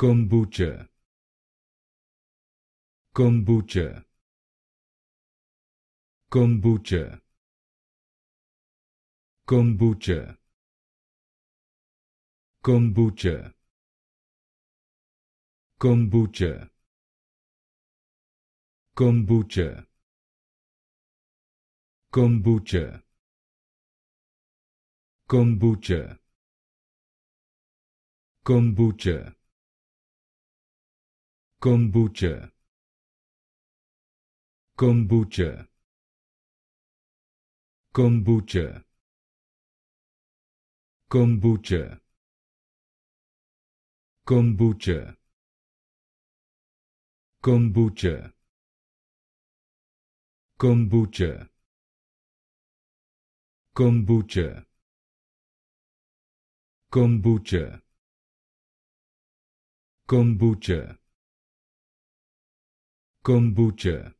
kombucha kombucha kombucha kombucha kombucha kombucha kombucha kombucha kombucha kombucha kombucha kombucha kombucha kombucha kombucha kombucha kombucha kombucha kombucha kombucha Kombucha